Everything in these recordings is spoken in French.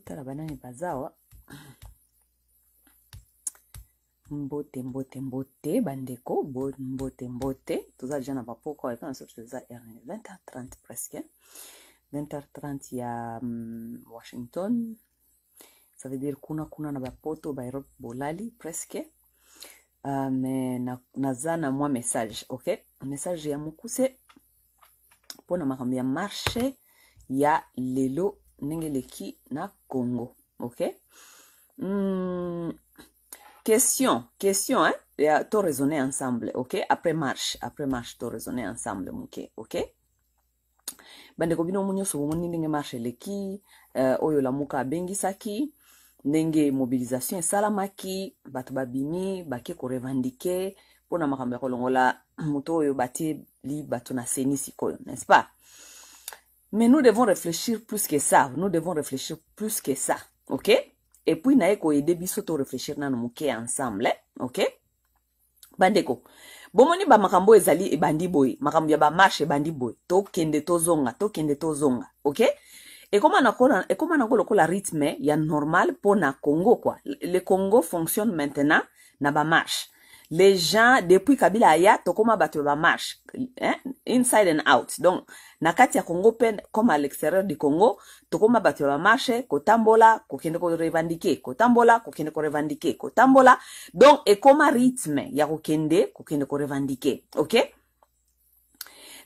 totala banani baza awa mbote mbote mbote bandeko mbote mbote toza deja na bapoko epe na biso toza 20h30 presque 20h30 ya mm, washington ça veut dire kuna kuna na bapoto baerope bolali presque uh, me naza na mwa message ok message ya mokuse mpona makambo ya marché ya lelo ndenge eleki na congo ok mm, question question hein? to raisonner ensemble ok après marche après marche to raisonner ensemble moke ok bandeko bino omu nyonso bomoni ndenge marche eleki uh, oyo lamuka abengisaki ndenge mobilisation esalamaki bato babimi bake korevandike mpona makambo ya kolongola moto oyo batie li bato na seni sikoyo n'est ce pas Mais nous devons réfléchir plus que ça. Nous devons réfléchir plus que ça. OK? Et puis, nae ko aide biso to réfléchir na muke ensemble. OK? Bandeko. Bomoni ba makambo ezali ebandi boy. Makambo ya ba marche bandi boy. To kende to zonga, to kende to zonga. OK? ekomana ngo le rythme ya normal pour na congo kwa le congo fonctionne maintenant na marche les gens depuis kabila ya tokoma bato la marche hein, inside and out donc na ya congo pen comme à l'extérieur du congo tokoma bato marche bamarche kotambola kokende korevandike kotambola kokende ko kotambola donc ekoma rythme ya kokende ko revendiquer ok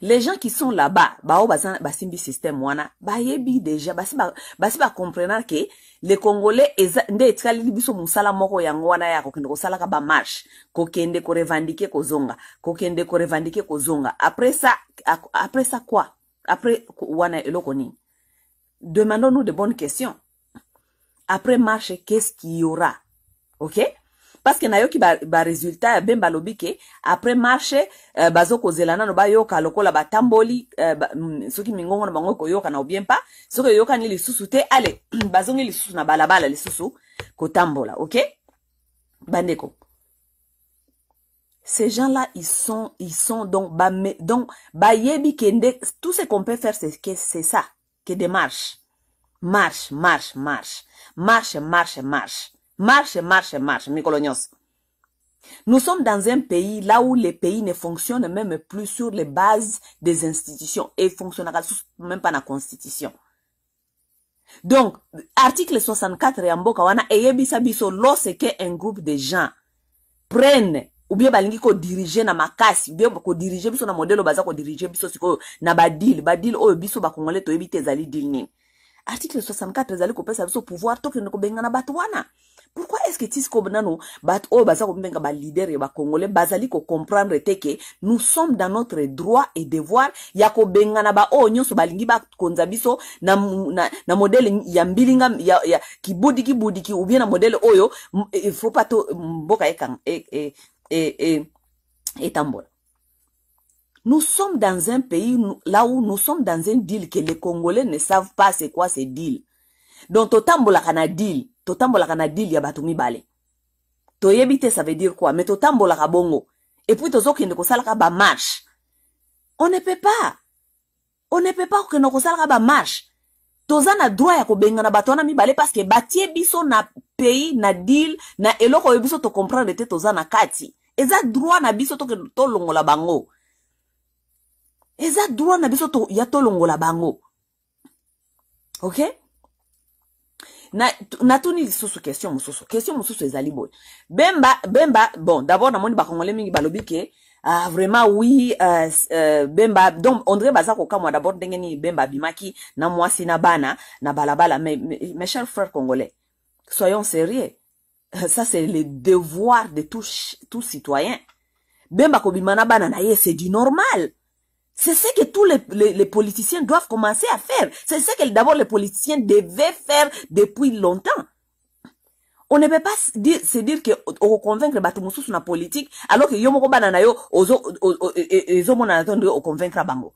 les gens qui sont là-bas bao oh, baza basimbi système, wana bayebi deja basi bakomprendre bah, que le congolais eza nde etikaleli biso mosala moko yango wana ya kokende kosalaka marche, kokende korevandike kozonga kokende korevandike kozonga après ça, après ça quoi après wana eloko nini demandons nous de bonnes questions après marche qu'est-ce qu'il y aura ok parce que na yoki ya bemba ben alobi ke après marche uh, no ba yoka, lokola batamboli euh, ba, mm, soki mingongo na bango ekoyoka na obien pa soki ni lisusu te ale bazongi lisusu na balabala lisusu tambola ok bandeko ces gens-là, ils sont, ils sont donc, bah, donc, bah, kende, tout ce qu'on peut faire, c'est que c'est ça, que des marches. Marche, marche, marche. Marche, marche, marche. Marche, marche, marche, Mikolonios. Nous sommes dans un pays là où les pays ne fonctionnent même plus sur les bases des institutions et fonctionnera même pas dans la constitution. Donc, article 64 et mboka wana lorsque un groupe de gens prennent ou bien balingi diriger na makasi ou bien diriger, biso na modèle baza diriger, biso sikoyo na badil badil, ou biso bakongole toyebi to ebite zali nini article 64 ko pesa biso pouvoir tokende kobengana na wana pourquoi est ce que tisko nano bato oyo oh, baza kobenga balidere ya bacongolais bazali kocomprendre te ke nous sommes dans notre droit et devoir ya kobengana baoyo oh, nyonso balingi bakonza biso na, na, na modele ya mbilinga ya, ya kibudiki budiki ubie na modele oyo e, e, faut pas to mboka etambola e, e, e, e, e Nous sommes dans un pays là où nous sommes dans un deal que les Congolais ne savent pas c'est quoi ce deal. Donc, autant la deal. totambolaka na dile ya bato mibale toyebi te ça veut dire quoi mais totambolaka bongo et puis tozokende kosalaka bamarche on ne peut pas on ne peut pas kokende kosalaka bamarche toza na droit ya kobengana bato wana mibale parceke batie biso na pays na deal na eloko oyo biso tocomprendre te toza na kati eza droit na biso tolongola bango eza droit na biso to, ya tolongola bango ok na natuni lisusu question mosusu question mosusu ezali boye bemba bemba bon d'abord namoni bakongole mingi balobi ke ah, vraiment oui uh, uh, bemba donc André baza moi d'abord ndenge bemba bimaki na mwasi na bana na balabala mais mes chers frères congolais soyons sérieux ça c'est le devoir de tous, tous citoyens. bemba ko bimana bana na ye c'est du normal c'est ce que tous les, les, politiciens doivent commencer à faire. C'est ce que d'abord les politiciens devaient faire depuis longtemps. On ne peut pas se dire que on oh, oh, convaincre bato sur la politique alors que yo moko ont na yo ozo e, e, e, convaincre bango.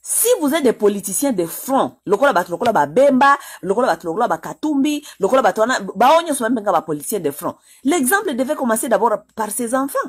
Si vous êtes des politiciens de front, ba Bemba, Katumbi, ba politiciens de front. L'exemple devait commencer d'abord par ses enfants.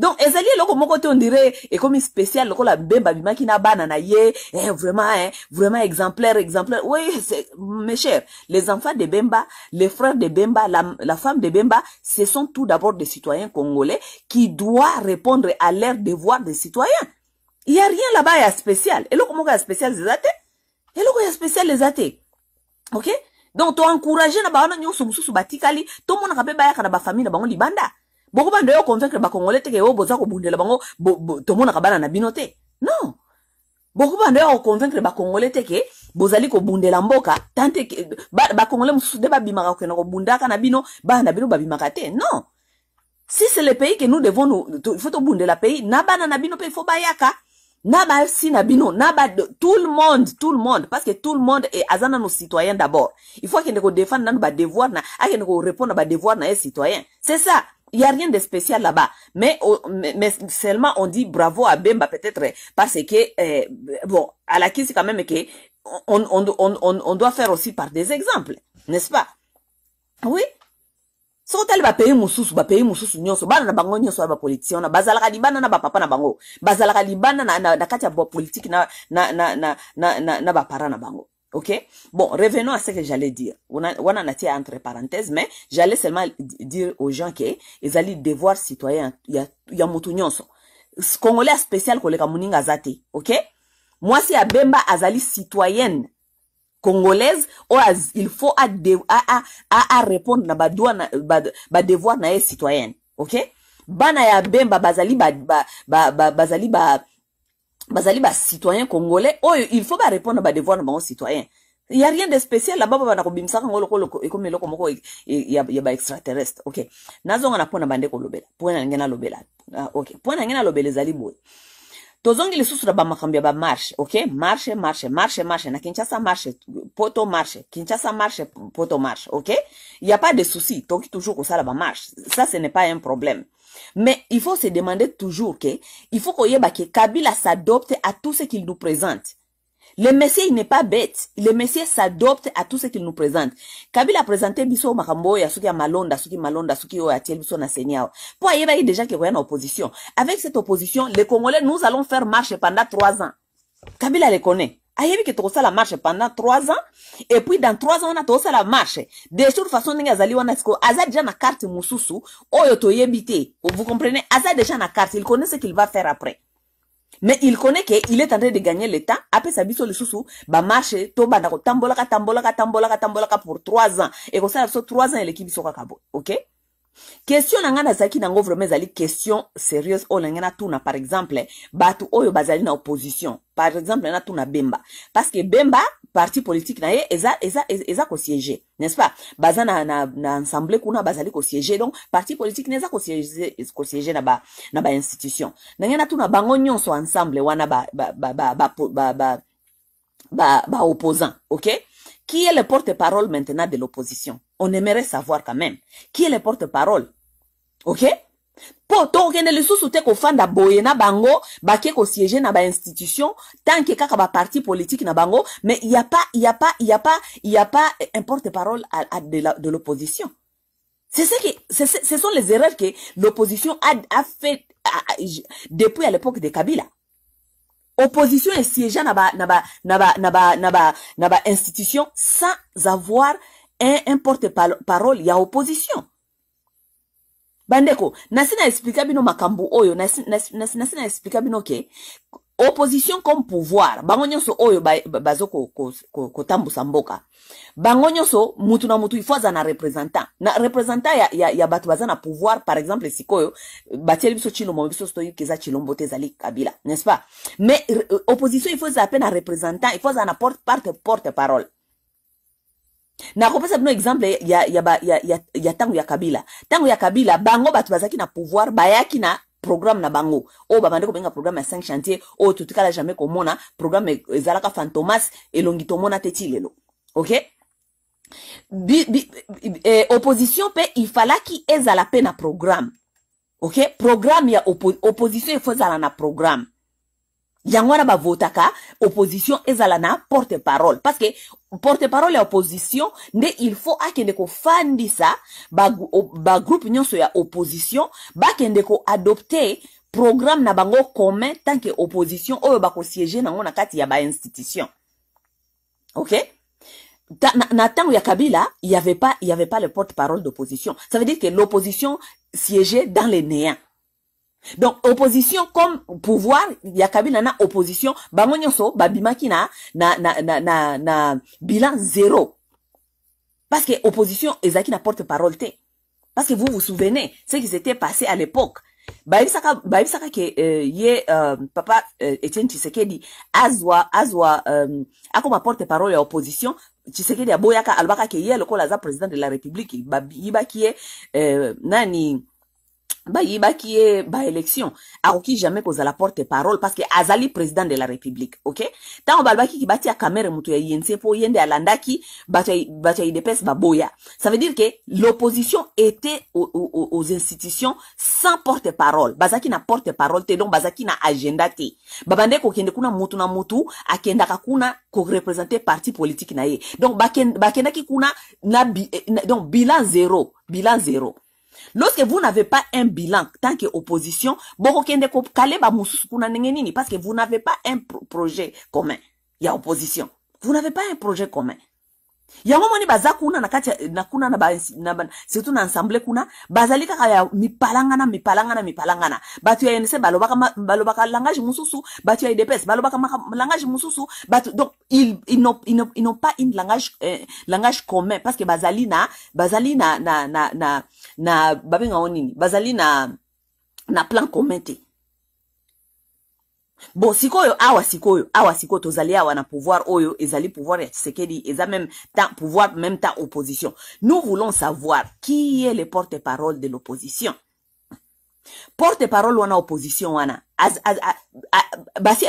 donc ezali eloko moko te ondire komi spécial lokola mbemba abimaki na bana na ye eh, vraiment eh, vraiment exemplaire exemplaire oui mes chers les enfants de bemba les frères de bemba la, la femme de bemba ce sont tout d'abord des citoyens congolais qui doivent répondre à leur devoir de citoyen il y a rien là-bas y a spécial Et eloko moko a spécial les athées et te y a spécial les athées ok donc toencourage na bawana nyonso mosusu batikali ba ya bayaka na famille na bango libanda bokobanda yo convaincre bacongolais teke yo boza bundela bango bo, bo, tomonaka bana na bino te non bokobanda yo congolais te teke bozali bundela mboka tante bacongolais ba mosusu nde babimaka kokenda kobundaka na bino bana na bino bimaka te non si c'est le pays que nous devons nous il faut bundela pays na bana na bino mpe faut bayaka na si na bino na ba tout le monde tout le monde parce que tout le monde est azana nos citoyens d'abord il faut nous kodefendre nos devoirs na nous korépondre nos na ye citoyen c'est ça il y a rien de spécial là-bas. Oh, mais, mais, seulement on dit bravo à Bemba peut-être parce que eh, bon, à la c'est quand même que on, on, on, on, doit faire aussi par des exemples, n'est-ce pas Oui. sokotali bapeyi mosusu bapeyi mosusu nyonso bana na bango nyonso ya bapoliticien wana bazalaka libanda na bapapa na bango bazalaka libanda na, papa na kati ya bapolitike na, na, na, na, na, na, na bapara na bango Ok Bon, revenons à ce que j'allais dire. On, a, on en a entre parenthèses, mais j'allais seulement dire aux gens que ils allaient devoir citoyen y a a nyonso. Congolais spécial les muninga zate. Ok si à Bemba azali citoyenne congolaise ou oh, az, il faut à, à, à, à répondre na badoua na, devoir na citoyenne. Ok Bana ya Bemba bazali ba, ba, ba, bazali ba, bazali citoyen congolais oyo il faut barépondre badevoir na bango citoyen a rien de spécial là-bas babanda kobimisaka ko ko ekomi eloko moko e, e, ya extraterrestre ok nazonga na pona bande kolobela point na ndenge nalobela ah, ok point na ndenge nalobela ezali boye tozongi lisusu na bamakambo ba marche ok marche marche marche marche na kinshasa marche poto kincha ça marche poto marche ok il y a pas de souci toki toujours ba marche ça ce n'est pas un problème mais il faut se demander toujours que, il faut que Kabila s'adopte à tout ce qu'il nous présente. Le Messie, il n'est pas bête. Le Messie s'adopte à tout ce qu'il nous présente. Kabila a présenté biso makambo ya suki ya malonda, suki malonda, suki a atiel biso na seigneur. Pour y a déjà qui en opposition. Avec cette opposition, les Congolais, nous allons faire marche pendant trois ans. Kabila les connaît ayebi ke la marche pendant trois ans et puis dans trois ans on wana la marche de toute façon ndenge azali wana siko Azad déjà na carte mususu oyo yebite. vous comprenez Azad déjà na carte il connaît ce qu'il va faire après mais il connaît que il est en train de gagner l'état après le temps ko tambola ka tambola ka tambola tambolaka tambola tambolaka pour trois ans et ça sur trois ans l'équipe sera capable, ok? question na ngai nango vraiment ezali question sérieuse oyo na tuna par exemple batu oyo bazali na opposition par exemple na tuna bemba parce que bemba parti politique na ye eza, eza, eza siéger n'est-ce pas baza na, na, na ensemble kuna bazali siéger donc parti politique na ko siéger na ba na ba institution ngai tuna bango nyonso ensemble wana ba, ba, ba, ba, ba, ba, ba, ba, ba, opposant ok qui est le porte-parole maintenant de l'opposition On aimerait savoir quand même. Qui est le porte-parole Ok mpo sous sous qu'on qu'au à d'aboyena bango bake tant na tant que kaka parti politique na bango mais y a pas il y a pas il y a pas il n'y a pas un porte-parole de l'opposition c'est ce qui ce sont les erreurs que l'opposition a, a fait depuis à l'époque de Kabila opposition esiégeant na ba, na ba, na ba, na ba, na ba, na ba institution sans avoir un, un porte-parole ya opposition bandeko nasi na explika bino makambo oyo nasi na explika bino ke opposition comme pouvoir bango nyonso oyo baza kotambusa mboka bango nyonso mutu na mutu ifo aza na representant na representant ya, ya, ya bato baza na pouvoir par exemple sikoyo batieli biso chilombo biso so toyebi eza chilombo te ezali kabila n'est-ce pas mais euh, opposition ifo ezala mpe na representant ifo aza na porte, parte porte parole nakopesa bino exemple ya, ya, ya, ya, ya, ya ntango ya kabila ntango ya kabila bango bato bazalaki na pouvoir bayaki na programme na bango oyo babandi kobenga programme ya 5 chantier oyo totikala jamais komona programme ezalaka fantomas elongi tomona te ti lelo ok bi, bi, eh, opposition mpe ifalaki ezala mpe na programme ok programme ya opo, opposition efo ezala na programme yango wana votaka opposition ezalana porte parole Parce que porte parole et opposition il faut akende fandi sa ba nyonso ya opposition ba ko adopter programme na bango commun tant que opposition oyo ko siège na kati ya institution ok Ta, na, ya kabila il y avait pas, il y avait pas le porte parole d'opposition ça veut dire que l'opposition siégeait dans les néants donc opposition comme pouvoir y a kabila na opposition bango nyonso babimaki na na, na, na, na, na bilan zéro parce que opposition ezaki na porte parole t'es. parce que vous vous souvenez ce qui s'était passé à l'époque bayebisaka bayebisaka ke euh, ye euh, papa euh, etienne tshisekedi azwa azwa euh, akoma porte parole à opposition tshisekedi aboyaka albaka ke ye le l'aza président de la république yba ye euh, nani bah élection, baélection aoki jamais la porte parole parce que azali président de la république ok on balbaki ki batia kamere moto ya yense pour ye nde alandaki bato ya idps baboya ça veut dire que l'opposition était aux, aux, aux institutions sans porte parole Bazaki na porte parole te donc bazaki na agenda te babande kokende kuna mutu na akenda kakuna kuna représenter parti politique na ye donc ki kuna na, bi, eh, na donc bilan zéro bilan zéro lorsque vous n'avez pas un bilan tant qu'opposition bokokende kokaleba mosusu kuna ndenge parce que vous n'avez pas un projet commun il y a opposition vous n'avez pas un projet commun yango moni baza kuna na kati na kuna na, ba, na ba, surtout un ensemble kuna mi palangana mi palangana mi palangana bato ya ense balobaka balobaka langage mususu bato ya edps balobaka langage mususu bato donc ils, ils n'ont ils n'ont pas une langage euh, langage commun parce que bazali na bazali na na na, na na babinga onini. bazali na na plan commenté. Bon, bon sikoyo awa sikoyo awa siko. tozali awa na pouvoir oyo ezali pouvoir ya sekedi eza même ta pouvoir même ta opposition nous voulons savoir qui est le porte-parole de l'opposition porte-parole wana opposition wana basi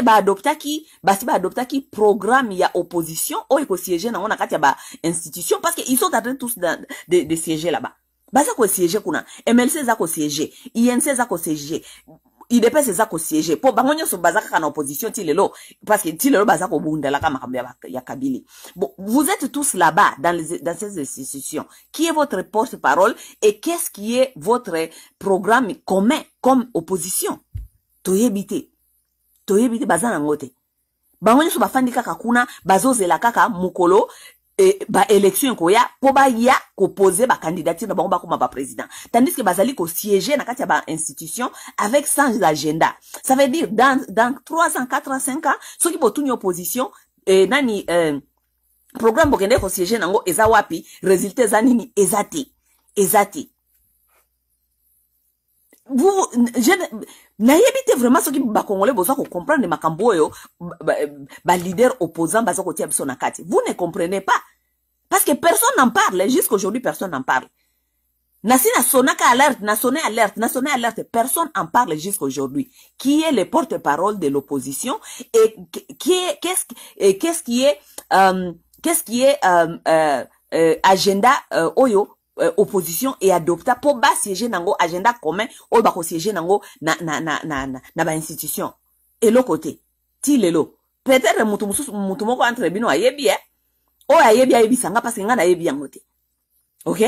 ki basi qui programme ya opposition oyo ekosiége na na kati ya institution parce que ils sont en train tous de, de, de siéger là-bas baza siège, kuna mlc eza kosiége inc siège, kosiége idps eza kosiége siège. bango nyonso baza kana opposition opposition ti lelo parce que ti lelo baza kobundelaka makambo ya kabili bon vous êtes tous là-bas dans, les, dans ces institutions qui est votre porte-parole et qu'est-ce qui est votre programme commun comme opposition toyebi te toi te baza nango te bango nyonso bafandi kaka kuna bazozela kaka Mukolo. e, baélection ekoya mpo baya kopose bacandidature na bango bakoma bapresident tandis ke bazali kosiége na kati ya bainstitution avec sans agenda ça veut dire dans, dans 3 ans 4 ans 5 ans soki botuni opposition e, nani euh, programme bokende kosiége nango eza wapi résultat eza nini eza te eza te vous nayebi pas vraiment ce qui besoin de comprendre kocomprendre macamboyo oyo leader opposant baza kotia biso na kati vous ne comprenez pas parce que personne n'en parle jusqu'aujourd'hui personne n'en parle nasi sonaka alerte nasonné alerte nasonné alerte personne n'en parle jusqu'aujourd'hui qui est le porte-parole de l'opposition et qui est qu'est-ce qu'est-ce qui est euh, qu'est-ce qui est euh, euh, euh agenda euh, oyo euh, opposition et adopta pour bas siéger nango agenda commun ou bako siéger nango na na na na na, na ba institution et l'autre côté ti lelo peut-être mutu mutumoko moko entre bino ayebi eh o ayebi ayebi sanga parce que nga na OK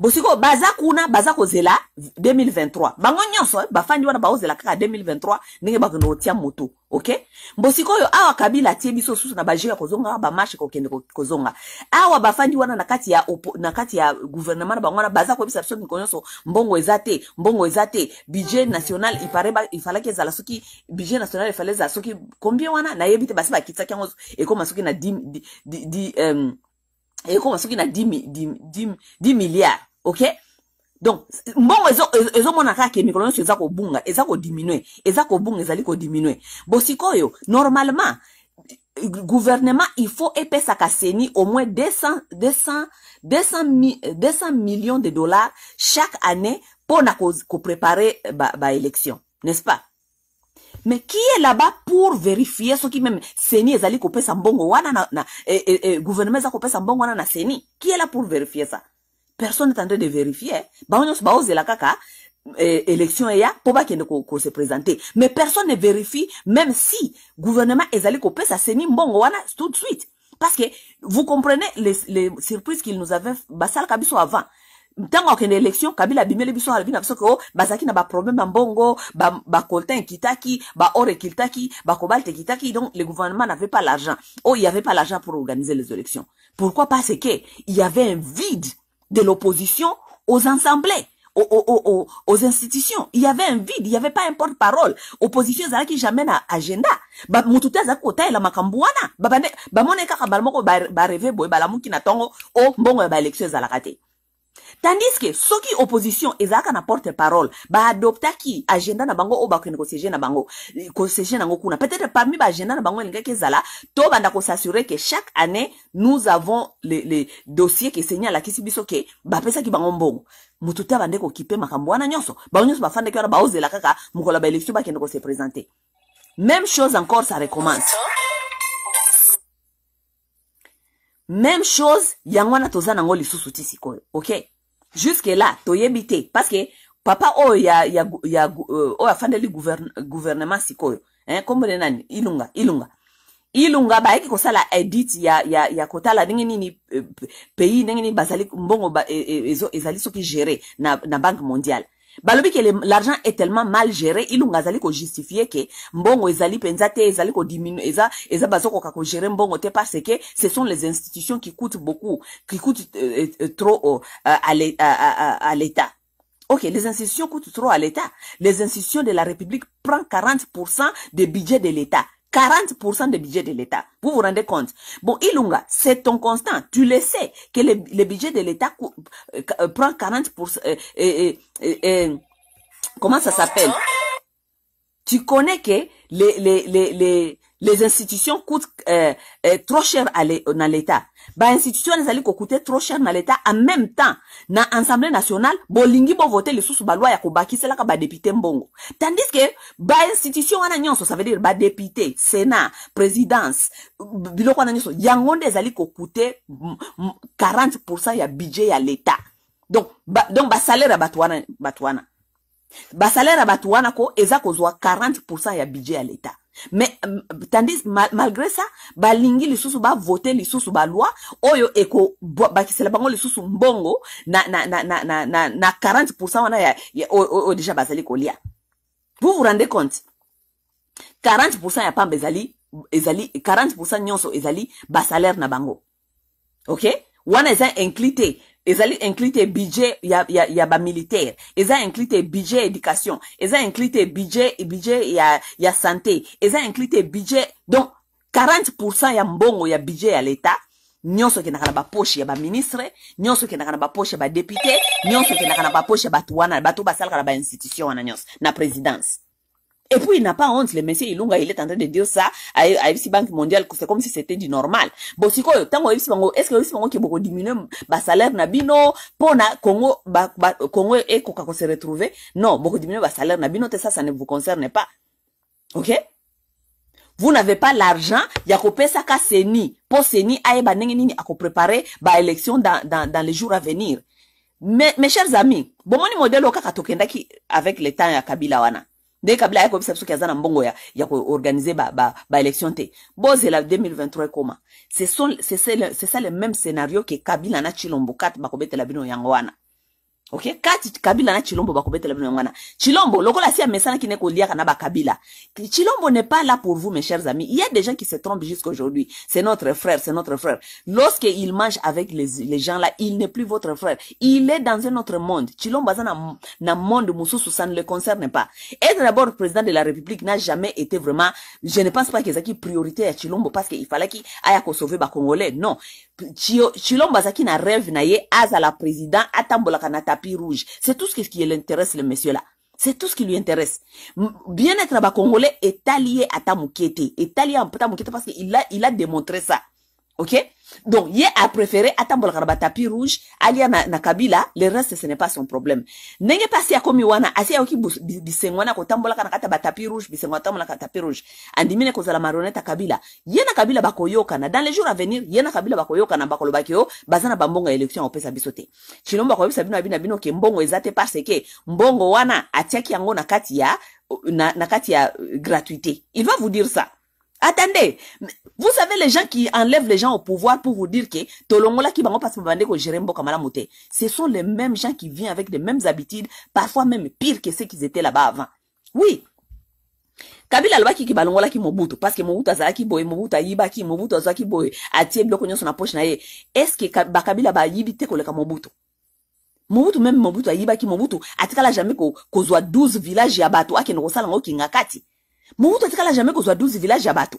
bosikoyo baza kuna baza kozela 2023 bango nyonso bafandi wana bakozela kaka 2023 ndenge bakende kotia moto ok mbosikoyo awa kabila atie biso susu na bajire kozonga bamarshe kokende kozonga awa bafandi wana na kati ya, opo, na kati ya guvernema na bango wana baza koyebisa biso mikolo nyonso mbongo eza te mbongo eza te budget national ifalaki ezala soki budget national efale ezala soki combien wana nayebi te basi bakitisaki yango ekoma soki na euh, ekoma soki na 10 milliard Ok, donc mbongo ezomonaka eke mikolo ils ont kobunga eza ont diminué. kobunga ezali kodiminue bosikoyo normalement gouvernement il faut sa seni au moins 200, 200, 200, 200 millions de dollars chaque année pour koprépare préparer ba, élection, n'est-ce pas mais qui est là-bas pour vérifier ce qui même seni ezali pesa mbongo wana na, na, eh, gouvernement mbongo wana na seni qui est là pour vérifier ça personne n'est en train de vérifier bango nyonso baozela kaka eh, élection eya ne bakende se présenter. mais personne ne vérifie même si le gouvernement est allé couper sa mbongo wana tout de suite parce que vous comprenez les, surprises qu'il nous avait basal kabiso avant a une élection kabila abimeli biso alobi na des ke o oh, bazalaki na baproblème ya mbongo bacoltin ba ekitaki ba ekitaki bacobalt kitaki, donc le gouvernement n'avait pas l'argent oh, il n'y avait pas l'argent pour organiser les élections pourquoi parce que il y avait un vide de l'opposition aux assemblées, aux, aux, aux, aux, institutions. Il y avait un vide, il n'y avait pas un porte-parole. Opposition, ça qui jamais un agenda. Bah, moutouté, c'est côté, la makambouana. Bah, bah, bah, mon écart, bah, ba rêvé, bah, la moukina tongo, oh, bon, bah, élection, za la raté tandis que ceux qui opposition ezaka na porte parole ba adopta qui agenda na bango oyo bakende kosiege na bango kosiege nango kuna peut-être parmi agenda na bango to banda ko s'assurer que chaque année nous avons le, le dossier keseni alakisi biso ke ki bango mbongo motu te ko kokipe makambo wana nyonso bango nyonso ba wana la kaka ba ya ba bakende se présente même chose encore ça recommence même chose yango wana toza nango lisusu ti sikoyo ok jusque là toyebi te parceke papa oyo ya, ya, ya, uh, oyo afandeli gouvernement sikoyo eh, kombone nani ilunga ilunga ilunga bayaki kosala edit ya, ya, ya kotala ndenge nini euh, pays ndenge nini bazali mbongo ba, e, e, ezali soki géré na, na banke mondiale balobi l'argent est tellement mal géré il ilunga a kojustifie que mbongo ezali penza te ezali diminuer eza eza ko gérer mbongo te parce que ce sont les institutions qui coûtent beaucoup qui coûtent euh, euh trop euh, à l'état Ok, les institutions coûtent trop à l'État. Les institutions de la République prennent 40% des budgets de l'État. 40% des budgets de l'État. Vous vous rendez compte Bon, Ilunga, c'est ton constant. Tu le sais que les budgets budget de l'État euh, euh, prend 40%. Euh, euh, comment ça s'appelle Tu connais que les, les, les, les, institutions coûtent trop cher à l'État. bainstitution ezali kokute trop cher na leta en même temps na assemblée nationale bolingi bovote lisusu balwa ya kobakiselaka badepute mbongo tandis ke bainstitution wana nyonso ça veut dire badepute sénat présidence biloko wana nyonso yango nde ezali kokute 40 pourcent ya budget ya leta donc ba, donc basalaire ya bato wana bato wana basalaire ya bato wana ko eza kozwa 40 pourcent ya budget ya leta mais euh, tandis mal, malgré ça balingi lisusu bavote lisusu baloi oyo ekobakisela bango lisusu mbongo na, na, na, na, na, na, na 40 pourcent wana ya, ya, oyo deja bazali kolia vous vous rendez compte 40 pourcent ya pamba ezali ezali 40 pourcent nyonso ezali basalaire na bango ok wana eza inclus te ezali y budget ya, militaire. ya ont eza des budget éducation eza inclite budget budget y a santé eza des budget donc 40 ya mbongo ya budget à l'État. E a y ministre. E ya l'etat nyonso ekendaka il y a pas nyonso ekendaka na baposhe ya badepute il y a baposhe ya il y a basalaka na il wana a na présidence et puis, il n'a pas honte, le monsieur Ilunga, il est en train de dire ça à, à FC Banque mondiale, c'est comme si c'était du normal. Bon, si quoi, tant Banque est-ce que FC Banque qui beaucoup diminué, bah, salaire nabino bino, na Congo, bah, bah, Congo et coca se retrouver? Non, beaucoup diminué, bah, salaire nabino, bino, ça, ça ne vous concerne pas. Ok? Vous n'avez pas l'argent, ya ça ka seni, pour seni, aye ba nenge a préparer, ba élection dans, dans, dans les jours à venir. Mais, mes chers amis, bon, mon modèle, tokenda tokendaki avec le temps ya Kabila wana nde kabila ayeko yebisa biso ke mbongo ya, ya koorganize baélection ba, ba te bozela 2023 ekoma c'est c'est c'est ça le même scénario que kabila na tshilombo 4 la bino yango wana Ok kati kabila chilombo bakobetela bino ngana. chilombo lokola ne kana Kabila. chilombo n'est pas là pour vous mes chers amis il y a des gens qui se trompent jusqu'aujourd'hui c'est notre frère c'est notre frère lorsque il mange avec les, les gens là il n'est plus votre frère il est dans un autre monde chilombo ça na, na monde mususu ça ne le concerne pas être d'abord président de la république n'a jamais été vraiment je ne pense pas que qui priorité à chilombo parce fallait il qu'il sauver ba Congolais. non Chilomba na rêve na ye la président atambola na tapis rouge c'est tout ce qui l'intéresse le monsieur là c'est tout ce qui lui intéresse bien-être ya congolais est allié à ta te est allié à ta te parce qu'il a, il a démontré ça ok donc ye a préféré atambolaka na batapi rouge alia na, na kabila le reste ce n'est pas son problème ndenge mpasi akomi wana asi ayoki bisengo wana kotambolaka na kati ya batapi rouge bisengo atambolaka tapi rouge andimine kozala marionnette ya kabila ye na kabila bakoyokana dans les jours à venir ye na kabila bakoyokana bakolobaki yo baza na bambongo ya élection akopesa biso te cino bakoyebisa bino ya bino ya bino ke mbongo eza te parce ke mbongo wana atiaki yango na kati ya na, na kati ya gratuité il va vous dire ça Attendez, vous savez les gens qui enlèvent les gens au pouvoir pour vous dire que Tolongola qui que Ce sont les mêmes gens qui viennent avec les mêmes habitudes, parfois même pire que ceux qui étaient là-bas avant. Oui. Kabila qui ki balongola ki Mobutu parce que Mobutu ki boy Mobutu ki Mobutu ki boy atie biloko nyonso na poche na ye est-ce que bakabila ba te koleka Mobutu Mobutu même Mobutu ki Mobutu atikala jamais kozwa 12 villages ya bato akende kosala ngo kinga kati Moutou atikala jamais soit 12 villages à bato.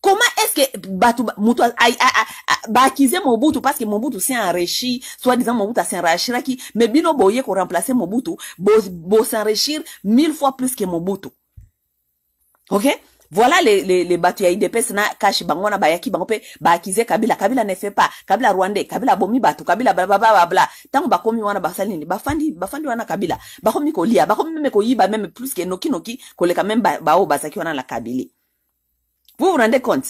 Comment est-ce que bato moutou a, a, a, Mobutu parce que Mobutu s'est enrichi, soit disant Mobutu s'est enrichi mais bino boye qu'on remplace Mobutu, bo, bo s'enrichir mille fois plus que Mobutu. OK voilà les, les, les bato ya idps na kashe bango wana bayaki bango mpe baakize kabila kabila ne fait pas kabila rwandais kabila abomi bato kabila blablabla ntango bakomi wana basali nini bafandi bafandi wana kabila bakomi kolia bakomi meme koyiba meme plus ke nokinoki koleka meme baoyo ba bazaki wana na kabili vous vous rendez compte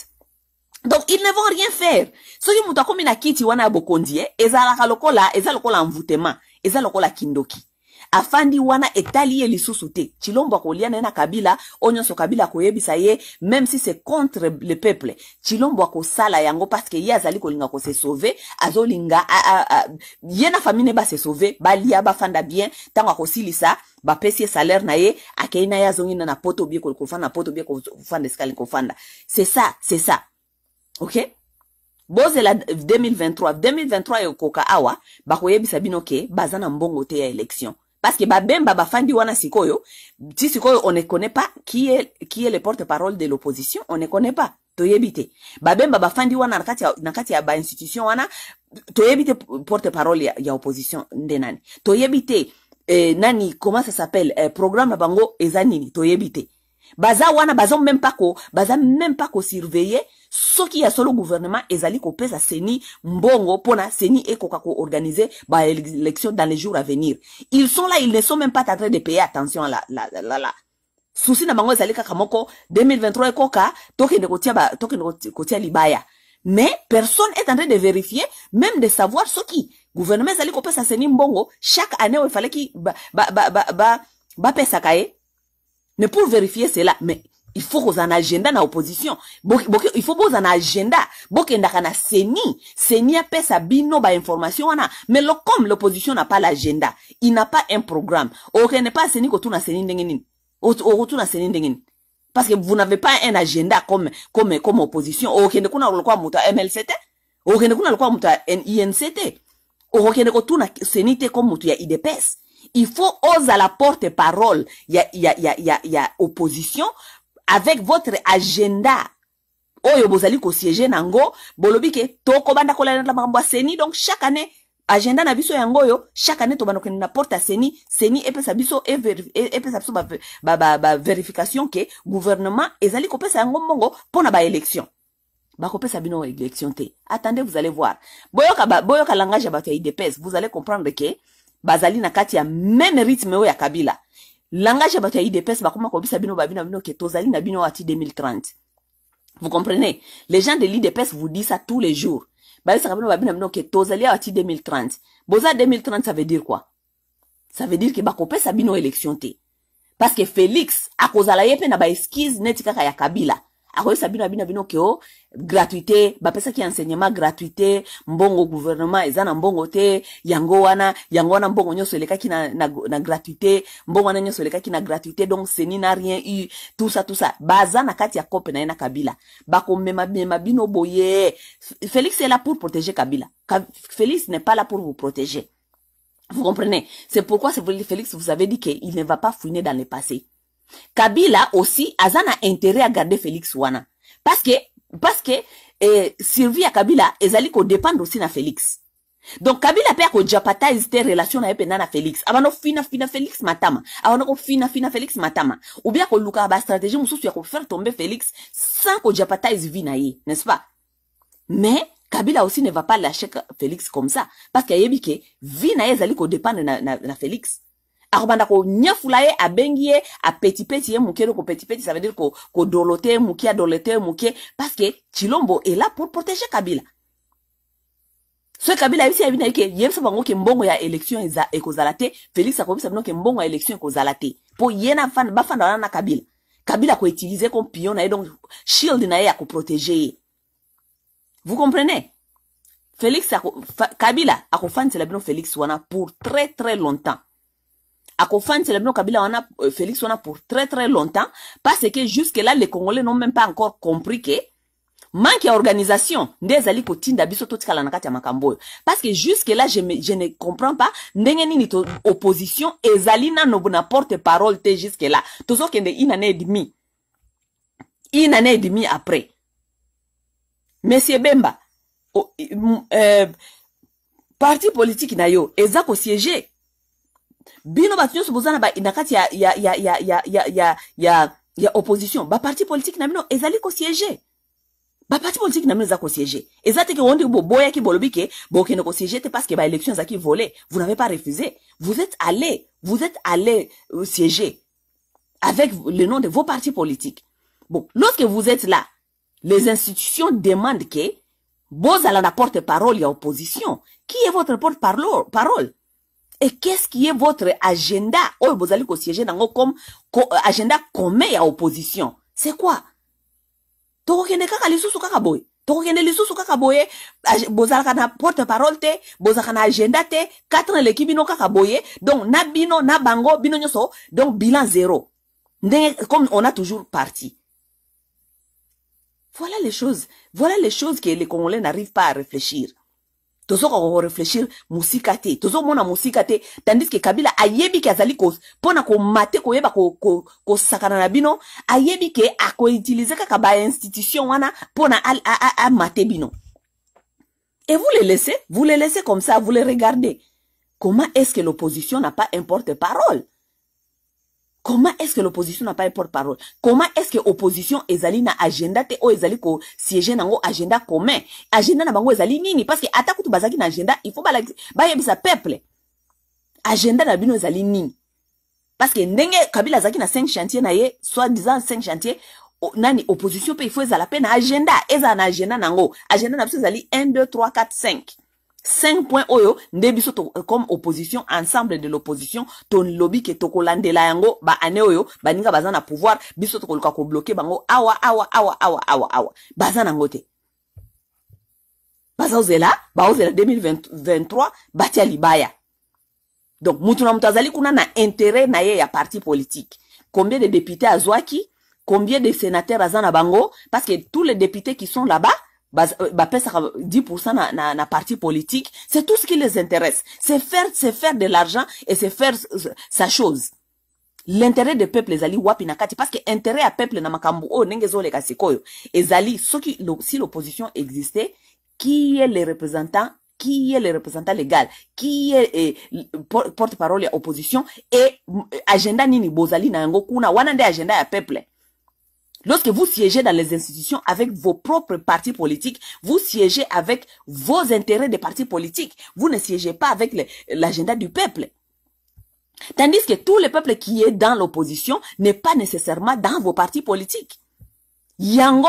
donc ils ne vont rien faire soki moto akomi na kiti wana ya bokonzi e ezalaka lokola eza lokola envoutement eza lokola kindoki afandi wana etali ye lisusu te chilombo akolia na ye na kabila oyo nyonso kabila akoyebisa ye même si c'est contre le peuple chilombo akosala yango parceke ye azali kolinga kose sauve azolinga ye na famille ne base sauve balia bafanda bien ntango akosilisa bapesi ye salaire na ye akei na ye azongi na na poto bie kofanda na poto bie kofanda esika ali kofanda c'est ça c'est ça ok bozela 2023 2023 ekoka awa bakoyebisa bino ke baza na mbongo te ya élection parceke babemba bafandi wana sikoyo ti sikoyo on ne connaît pas qui est, qui est le porte parole de l'opposition on ne connaît pas toyebi te babemba bafandi wana na kati ya bainstitution wana toyebi te porte parole ya, ya opposition nde nani toyebi te eh, nani comment ça s'appelle eh, programme na bango eza nini toyebi te baza wana baza même pas ko baza même pas ko surveiller soki a solo gouvernement ezali pesa seni mbongo pona seni ekoka ko organiser ba élection dans les jours à venir ils sont là ils ne sont même pas en train de payer attention à la la la la souci na bango ezali kaka moko 2023 ekoka ne kotia ba ne kotia libaya mais personne est en train de vérifier même de savoir soki gouvernement ezali pesa seni mbongo chaque année il fallait qui ba, ba, ba, ba, ba, ba, ba, mais pour vérifier cela, mais il faut qu'on un agenda na opposition. il faut qu'on un agenda. Bokenda kana seni, seni à bino ba information Mais le, comme l'opposition n'a pas l'agenda, il n'a pas un programme. ok n'est pas seni kotuna seni tout na seni ndengenin. Parce que vous n'avez pas un agenda comme, comme, comme opposition. ok ne kuna quoi muta MLCT. ne kuna quoi muta INCT. tout na seni te comme mouta idpes il faut oser à la porte parole. Il y a, il y a, il y a, il y a, y a opposition avec votre agenda. Oyo bozali ko siéger nango, bolobi to toko banda kola na makambo seni donc chaque année agenda na biso yango yo, chaque année to kokende na porte seni, seni et epesa biso e e, epesa biso vérification que gouvernement ezali kopesa yango élection ba ko pesa bino élection te attendez vous allez voir boyoka langage ya bato ya vous allez comprendre ke bazali na kati ya rythme ya kabila langage ya bato ya idps bakoma kobisa bino babina bino ke tozali na bino ati 2030 vous comprenez les gens de l'idps vous disent ça tous les jours bayebisaka bino babina bino ke tozali wati 2030 boza 2030 ça veut dire quoi ça veut dire que bakopesa bino élection te parce que félix koza la yepe na baeskise neti kaka ya kabila akoyisa Sabina ya bino ya bino ke o gratuité enseignement gratuité mbongo gouvernement ezana mbongo te yango wana yango wana mbongo nyonso elekaki na, na, na gratuité mbongo wana nyonso ki na gratuité donc seni na rien eu tout ça tout ça baza na kati ya kope na Kabila, bako kabila même bino boye félix est là pour protéger kabila félix n'est pas là pour vous protéger vous comprenez c'est pourquoi c'est Félix vous avez dit qu'il ne va pas fouiner dans le passé kabila aussi azana zana intérêt à garder félix wana parce que parce que eh, Kabila est kabila ezali dépend aussi na félix donc kabila mpe akojapatais cette relation na Nana Félix. Avant félix fina fina félix matama avant fina fina félix matama ou bien akolukaka stratégie mosusu ya faire tomber félix sans kojapatais vie na ye n'est-ce pas mais kabila aussi ne va pas lâcher félix comme ça parce que y a vie que ye ezali dépend na, na, na félix akobanda koniafula a a petit petit ye ko petit petit ça veut dire ko ye moke a ye mouke, parce que chilombo est là pour protéger kabila ce kabila ici yabi na ye ke bango ke mbongo ya élection ekozala te félix akobisa bino ke mbongo ya élection ekozala te yena fan bafanda wana na kabila kabila utiliser comme pion na donc shield na ye akoprotege protéger. vous comprenez félix ako, fa, kabila la bino félix wana pour très très longtemps à c'est le Kabila, on a, euh, Félix, on pour très très longtemps, parce que jusque-là, les Congolais n'ont même pas encore compris que manque d'organisation. organisation alliés ezali kotinda totikala parce que jusque là je, ne comprends pas ndenge nini opposition et nano na porte parole te jusque là tozokende une année et demie une année et demie après monsieur bemba euh, parti politique na yo eza bino bato nyonso boza ba na kati ya ya ya ya ya ya ya ya ya opposition baparti politike na bino ezali siéger baparti politike na bino eza ko eza te ke wondeke boboyaki bolobi ke bokende siéger te parce que za ki vole vous n'avez pas refusé vous êtes allé vous êtes allé euh, siéger avec le nom de vos partis politiques bon lorsque vous êtes là les institutions demandent que bozala na porte-parole ya opposition qui est votre porte-parole et qu'est-ce qui est votre agenda vous vous un nango comme euh, agenda commun à opposition c'est quoi tokokende kaka sous kaka boye les vous kaka Vous allez kana porte parole vous un agenda vous quatre l'équipe bino donc na bino na bango bino donc bilan zéro comme on a toujours parti voilà les choses voilà les choses que les congolais n'arrivent pas à réfléchir toujours réfléchir, musikate, te mona musikate, tandis que kabila ayebi ke azali ko ko, ko na bino ayebi ke kaka institution wana a maté bino et vous les laissez vous les laissez comme ça vous les regardez comment est-ce que l'opposition n'a pas un parole comment est-ce que l'opposition n'a pas eu porte-parole comment est-ce que l'opposition est na agenda te oyo ezali kosiége dans agenda commun agenda na bango ezali nini parce que ata kutu na agenda il faut sa peuple agenda na bino ezali nini parce que ndenge kabila zaki na 5 chantiers, na ye soit disant 5 chantiers, nani opposition pe il faut ezala mpe na agenda ezala na agenda nango agenda na biso ezali 1 2 3 4 5 5 points oyo nde euh, comme opposition ensemble de l'opposition ton lobby tolobike tokolandela yango ane oyo baninga baza na pouvoir biso ko bloquer bango awa awa awa awa awa awa baza ngote bazozela bazozela 2023 batia libaya donc mutu na kuna na intérêt na ye ya parti politique combien de députés azwaki combien de sénateurs aza bango parce que tous les députés qui sont là-bas 10% bah, euh, bah, na, na, na parti politique c'est tout ce qui les intéresse c'est faire c'est faire de l'argent et c'est faire euh, sa chose l'intérêt des peuples ezali wapi nakati parce que intérêt à peuple na makambo nengezo ndenge Et sikoyo ezali soki si l'opposition existait qui est le représentant qui est le représentant légal qui est eh, porte-parole de opposition et mm, agenda nini bozali na yango kuna wana agenda à peuple Lorsque vous siégez dans les institutions avec vos propres partis politiques, vous siégez avec vos intérêts des partis politiques. Vous ne siégez pas avec l'agenda du peuple. Tandis que tout le peuple qui est dans l'opposition n'est pas nécessairement dans vos partis politiques. Yango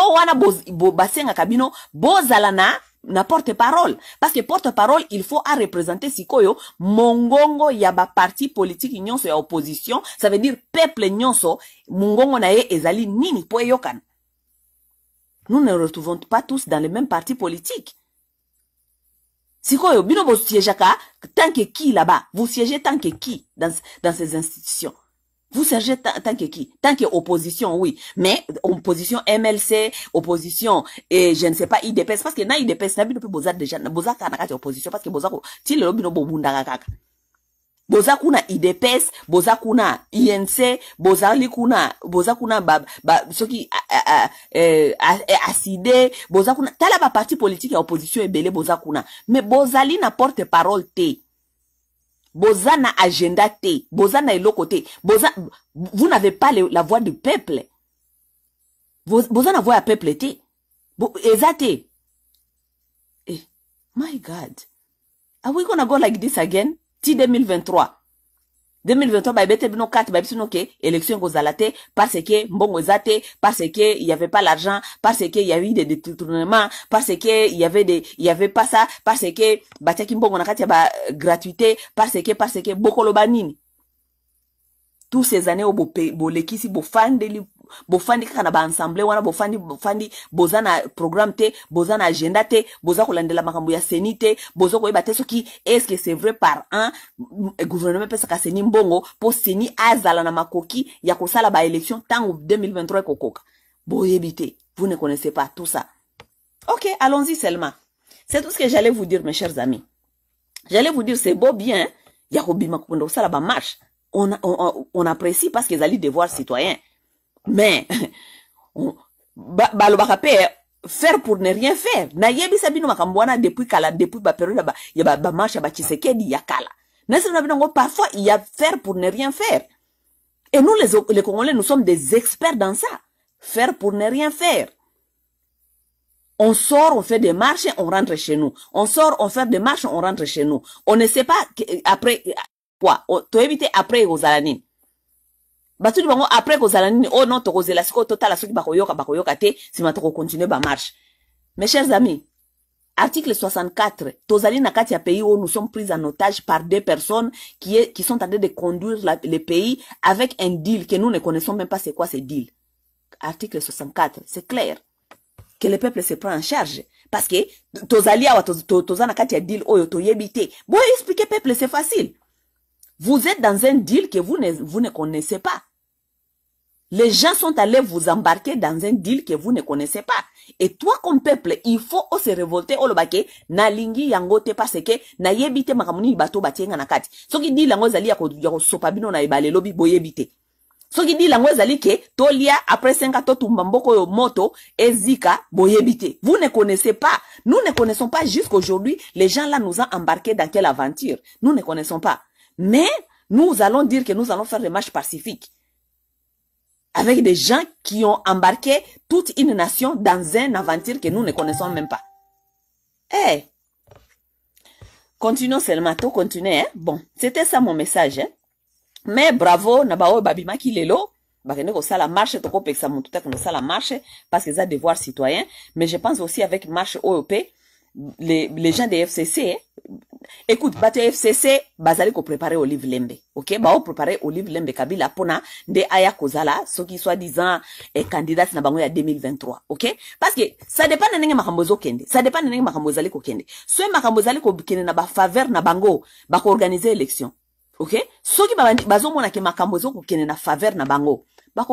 na porte-parole parce que porte-parole il faut à représenter sikoyo mongongo Yaba Parti Politique nyonso ya opposition ça veut dire peuple nyonso mongongo Naye et ezali nini mpo yokan nous ne retrouvons pas tous dans le même parti politique sikoyo bino bosiégeaka tant que qui là-bas vous siégez tant que qui dans, dans ces institutions vous cherchez tant que qui Tant que opposition, oui. Mais opposition MLC, opposition, et je ne sais pas, IDPS. Parce que n'a IDPS, n'a pas besoin déjà, na kati opposition. Parce que Bozako, de le lobby bobunda kaka. Boza kuna IDPS, boza kuna INC, boza li kuna, boza kuna ba, ba, soki aside, e, e, boza kuna, tala ba parti politique ya opposition ebele boza kuna. Mais boza li na porte parole te boza agenda te boza na eloko te boza vous n'avez pas la voix du peuple boza na voix à peuple te Bo, eh, my god are we gonna go like this again T 2023 bah babete bino carte babisino que élection kozala te parce que mbongo zate parce que il y avait pas l'argent parce que il y avait des détournements parce que il y avait des il y avait pas ça parce que bataki mbongo nakati ba euh, gratuité parce que parce que bokolo banini tous ces années au de de bofandi kaka na baensemble wana bofandi bofandi boza na programme te boza na agenda te boza kolandela makambo ya seni te boza koyeba te ce que c'est vrai par un eh, gouvernement parce seni mbongo mpo seni azala na makoki ya kosala baélection ntango 2023 kokoka. boyebi te vous ne connaissez pas tout ça ok allons-y seulement c'est tout ce que j'allais vous dire mes chers amis j'allais vous dire c'est beau bien hein, ya kobima kokenda kosala marche. on, on, on apprécie parce qu'ils allaient devoir citoyen mais, balo bakape, faire pour ne rien faire. Na yebi sabino makambwana depuis kala, depuis ba période ba, ya ba, ba marche ba chisekedi ya kala. Na sabino parfois, il y a faire pour ne rien faire. Et nous, les, les Congolais, nous sommes des experts dans ça. Faire pour ne rien faire. On sort, on fait des marches, on rentre chez nous. On sort, on fait des marches, on rentre chez nous. On ne sait pas après quoi. Tu évites après aux alanines bato di bango après kozala nini oh non tokozela sikoyo totala soki bakoyoka bakoyoka te continuer tokokontinue marche mes chers amis article 64 tozali na kati ya pays où nous sommes pris en otage par deux personnes qui, est, qui sont en train de conduire le pays avec un deal que nous ne connaissons même pas c'est quoi ce deal article 64 c'est clair que le peuple se prend en charge parce que to awa toza na kati ya deal oyo to te bon expliquer peuple c'est facile vous êtes dans un deal que vous ne, vous ne connaissez pas. Les gens sont allés vous embarquer dans un deal que vous ne connaissez pas. Et toi, comme peuple, il faut se révolter au lobake, na lingi yangote parce que, na yebite makamuni bato batienga na kati. So qui dit lango zali yako, yako sopabino na ebale lobi boyebite. So qui dit lango zali ke, tolia après 5 ato tumbamboko yo moto, ezika boyebite. Vous ne connaissez pas. Nous ne connaissons pas jusqu'aujourd'hui. Les gens là nous ont embarqués dans quelle aventure. Nous ne connaissons pas. Mais nous allons dire que nous allons faire des marches pacifiques avec des gens qui ont embarqué toute une nation dans un aventure que nous ne connaissons même pas. Eh, continuons seulement, continuez. Hein? Bon, c'était ça mon message. Hein. Mais bravo, nabao babima qui bakende ça la marche, marche, parce que ça devoir citoyens. Mais je pense aussi avec marche OEP, les, les gens des FCC, écoute ah. bato fcc bazali prepare olive lembe ok prepare olive lembe kabila pona, de aya kozala soki soit disant est eh, candidat na bango ya 2023 ok parce que ça dépend na ndenge makambo kende ça dépend na kende. So ezali kokende na makambo ko bikene na faveur na bango organiser élection ok soki mona ke ko kene na faveur na bango ba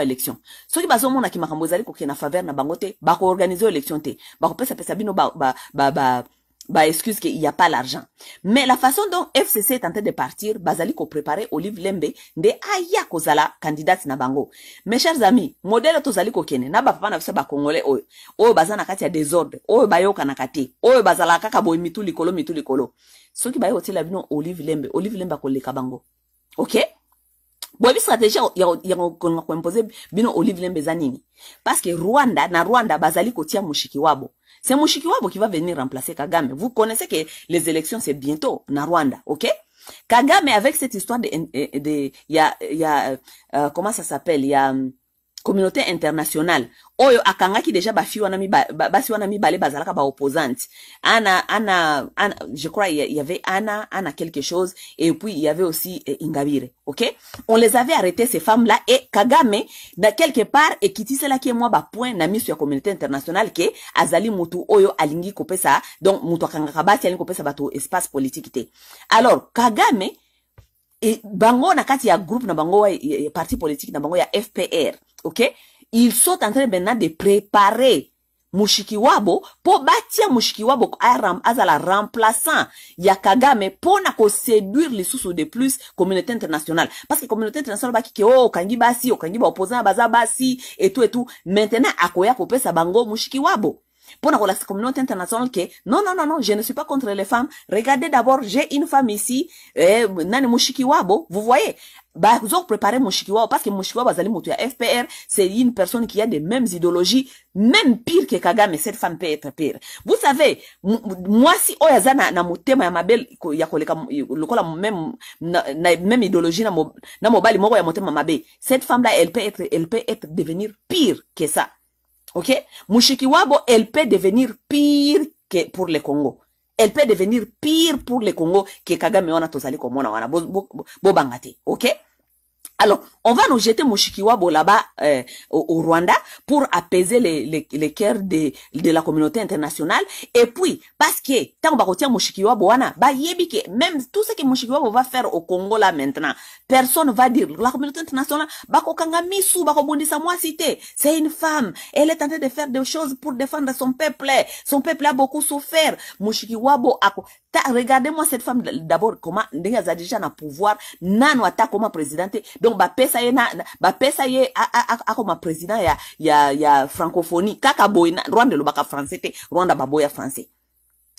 élection, soki bazomona ke makambo ko kene na faveur na bango te organiser élection te bakopesapesa bino ba, ba, ba, ba, ba bah excuse il y a pas l'argent. Mais la façon dont FCC est en train de partir, bazaliko préparer Olive Lembe, de aya kozala candidate na bango. Mes chers amis, modèle ko kené na papa na biso bakongole oyo. Oyo baza na kati ya désordre, oyo bayoka na kati, oyo bazala kaka boye mitu likolo mitu likolo. Soki bayokotela bino Olive Lembe, Olive Lembe akoleka kabango OK? boyebi stratégie impose bino Olive Lembe zanini Parce que Rwanda na Rwanda ko kotia mushiki wabo. C'est Mushikiwabo qui va venir remplacer Kagame. Vous connaissez que les élections, c'est bientôt, na Rwanda, ok? Kagame, avec cette histoire de, il y a, y a euh, comment ça s'appelle? Il y a, hum, communauté internationale oyo akangaki deja bafi wana miba, basi wana mibale bazalaka baopposante ana, ana, ana je crois il y avait ana ana quelque chose et puis il y avait aussi eh, ingabire ok on les avait arrêté ces femmes là et kagame na quelque part ekitiselaki mwa bapoint na miso ya communauté internationale ke azali motu oyo alingi kopesa donc motu akangaka basi alingi kopesa bato espace politique te alors kagame e, bango na kati ya groupe na bango ya, ya, ya parti politique na bango ya fpr ok ils sont en train maintenant de préparer mushiki wabo mpo batia mushiki wabo aram, azala remplaçant ya kagame mpona koséduire lisusu de plus communauté internationale parce que communauté internationale bakike o oh, okangi basi okangi baopposant baza basi etu etu maintenant akoya kopesa bango mushiki wabo pour la communauté internationale que non non non non je ne suis pas contre les femmes regardez d'abord j'ai une femme ici eh, nani mushikiwabo vous voyez bah vous avez préparé mushikiwabo parce que mushikiwabo azali moto à FPR c'est une personne qui a des mêmes idéologies même pire que Kagame cette femme peut être pire vous savez moi si oyaza na, na motema ya mabel ya le lokola même même idéologie na, mo, na mobali moko ya motema cette femme là elle peut être elle peut être devenir pire que ça Ok Wabo, elle peut devenir pire que pour le Congo. Elle peut devenir pire pour le Congo que Kagame Tosali tozali komona wana. on Bo, ok alors, on va nous jeter Moshikiwabo là-bas euh, au, Rwanda pour apaiser les, les, les cœurs de, de la communauté internationale. Et puis, parce que tant qu'on on a bah même tout ce que Moshikiwabo va faire au Congo là maintenant, personne va dire la communauté internationale, bah, bah moi cité, c'est une femme, elle est en train de faire des choses pour défendre son peuple, son peuple a beaucoup souffert. Moshikiwabo a regardez-moi cette femme d'abord comment elle a déjà un pouvoir, nano ata comment présidente donc bapesa ye na bapesa ye akoma président ya, ya, ya francophonie kaka boye rwanda elobaka français te rwanda baboya français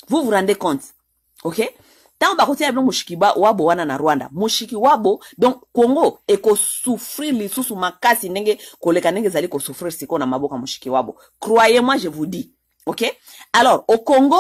vous vous rendez compte ok ntango bakotia bino moshiki wabo wana na rwanda moshiki wabo donc congo ekosouffrir lisusu makasi ndenge koleka ndenge ezali kosouffrir sikoyo na maboka moshiki wabo croyez moi je vous dis ok alors au congo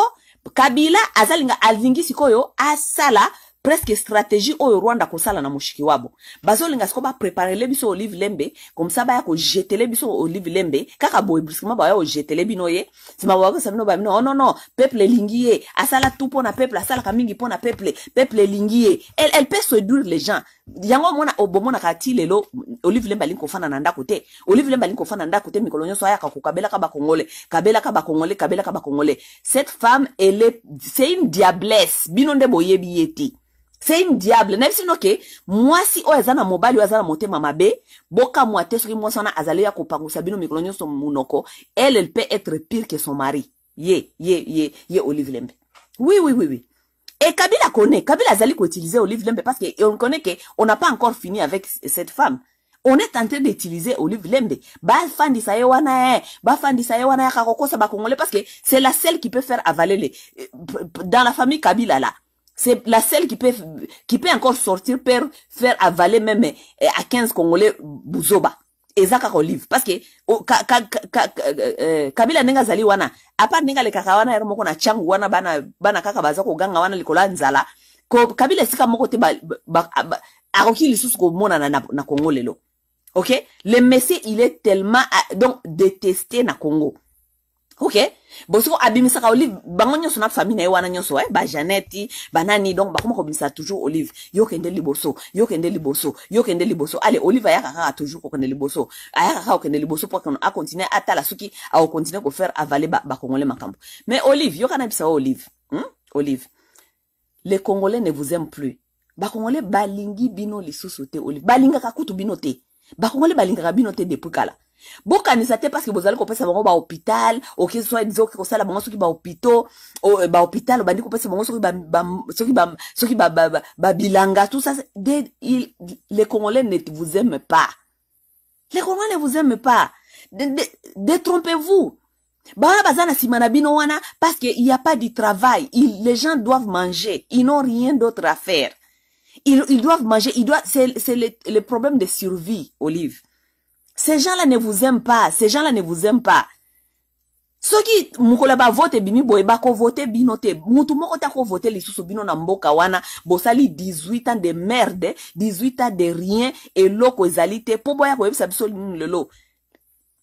kabila azalinga alingi sikoyo asala presque stratégie oyo rwanda kosala na moshiki wabo bazolinga siko bapreparele biso olive lembe komsa baya kojetele biso olive lembe kaka boye brusquement baya kojetele bino ye nsima bakosa bino babino oh, nono peuple elingi ye asala tu mpo na peuple asalaka mingi mpo na peuple peuple elingi ye elle, elle peut seduire les gens yango omona bomonaka ti lelo olive lembe alingi kofanda na ndako te olive lembe alingi kofanda na ndako te mikolo nyonso ayaka kokabelaka bakongole kabelaka bakongole kabelaka bakongole cette femme elle c'est une diablesse bino nde boyebi ye te c'est une diable nayebisi bino ke mwasi si oezana oh, mobali oyo oh, mote mama boka mabe bokamwa te soki mwasi wana ya kopangwisa sabino mikolonyo son monoko elle elle peut être pire que son mari ye ye ye ye olive lembe oui oui oui, oui. Et Kabila connaît. Kabila Azali qu'utiliser Olive Lembe parce que on connaît on n'a pas encore fini avec cette femme. On est en train d'utiliser Olive Lembe. Bah, fan wana, bah, fan kongole, parce que c'est la seule qui peut faire avaler les, euh, dans la famille Kabila là. C'est la seule qui peut, qui peut encore sortir, peut faire avaler même eh, à 15 Congolais Bouzoba. eza oh, euh, euh, kaka olive parceke kabila ndenge azali wana apart ndenge alekaka wana yere moko na tiangu wana bana, bana kaka baza koganga wana likolo ya nzala ko kabila esika moko te akoki lisusu komonana na, na congo lelo ok le messie il est tellement ah, donc détesté na congo ok bosiko abimisaka olive bango nyonso na famille na ye wana nyonso eh? bajanete banani donc bakoma kobimisa toujours olive yokende liboso yokende liboso yokende liboso ale olive ayaka kaka toujours kokende liboso ayaka kaka kokende liboso po akontinue atala soki akokontinue kofaire avale bakongole makambo mais olive yokana bisa olive hmm? olive les congolais ne vous aime plus bakongole balingi bino lisusu te olive balingaka kutu bino te bakongole balingaka bino te depuis kala bokanisa te parceke bozali kopesa bango bahôpital okesoki kosala bango soki bahôpitau eh, bahôpital obandi kopesa bango soki babilanga tout ça les congolais ne vous aime pas les congolais ne vous aime pas détrompez-vous bana baza na nsima na bino wana parce il y a pas du travail il, les gens doivent manger ils n'ont rien d'autre à faire ils, ils doivent manger ils doivent, c'est le, le problème de survie olive Ces gens-là ne vous aiment pas. Ces gens-là ne vous aiment pas. soki mokolo bavote bimi boye bakovote bino te mutu moko te akovote lisusu bino na mboka wana bosali 18 ans de merde 18 ans de rien eloko ezali te mpo boya koyebisa biso nini lelo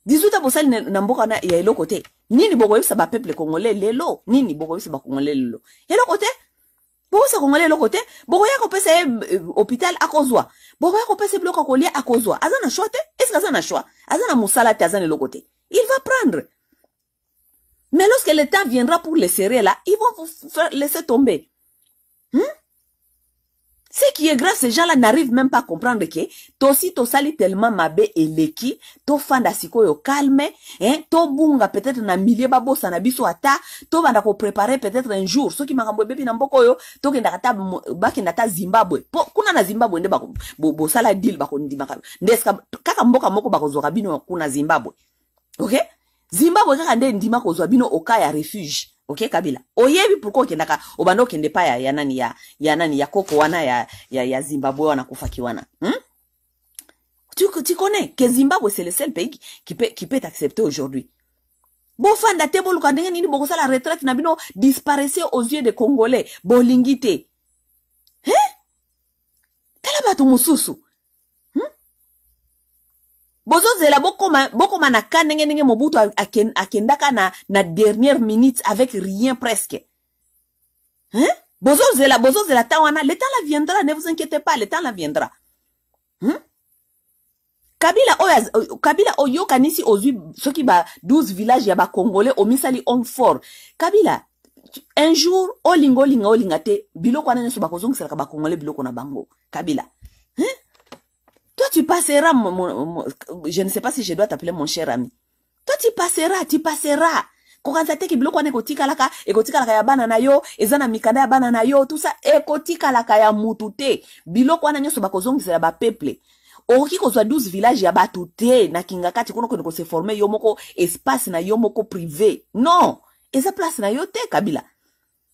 18 ans bosali na mboka wana ya eloko te nini bokoyebisa bapeple congolais lelo nini bokoyebisa bacongolais lelo eloko te bokosa le côté. te bokoya kopesa ye hôpital eh, à akozwa bokoya kopesa ye biloko akolia akozwa aza à shwa te eske aza na shwa eh? aza na mosala te aza na eloko te il va prendre mais lorsque l'État viendra pour le serrer là ils vont vous faire laisser tomber hmm? Ce qui est grave, ces gens-là n'arrivent même pas à comprendre que tosi tosali tellement mabe eleki, to fanda sikoyo calme, hein, to bunga peut-être na milieu babosa na biso ata, to banda ko préparer peut-être un jour, soki makambo bebi na mboko yo, to kenda kata bakenda ta Zimbabwe. Po, kuna na Zimbabwe nde bako bo, bo sala deal bako ndi makambo. Ndeska kaka mboka moko bako zoka bino kuna Zimbabwe. OK? Zimbabwe kaka nde ndima kozwa bino oka ya refuge. oke kabila oyebi purko okendaka obanda okende pa ya, ya nani ya, ya nani ya koko wana ya, ya, ya zimbabwe wana kufaki wana hmm? tu, tu connais que zimbabwe c'est le seul pays qui, qui, peut, qui peut t'accepter aujourd'hui bofanda te boluka ndenge nini bokosala retraite na bino disparaissez aux yeux des congolais bolingi te tala bato mususu bozozela bokoma bokoma na ka ndenge ndenge mobutu akendaka na, na dernière minute avec rien presque hein? bozozela zela ta wana le temps la viendra ne vous inquiétez pas le temps la viendra hein? kabila oyo euh, kabila oyokanisi ozui soki ba 12 village ya o misali on fort kabila un jour olingo olinga olinga te biloko wana nyonso bakozongiselaka bacongolais biloko na bango kabila toi, tu passeras, mon, je ne sais pas si je dois t'appeler mon cher ami. Toi, tu passeras, tu passeras. kokanisa te kibiloko wana ekotikalaka ekotikalaka ya bana na yo eza na mikanda ya bana na yo tusa ekotikalaka ya mutu te biloko wana nyonso bakozongisela bapeple okoki kozwa 12 village ya bato te na kinga kati kuna se forme, yo moko espace na yo moko privé non eza place na yo te kabila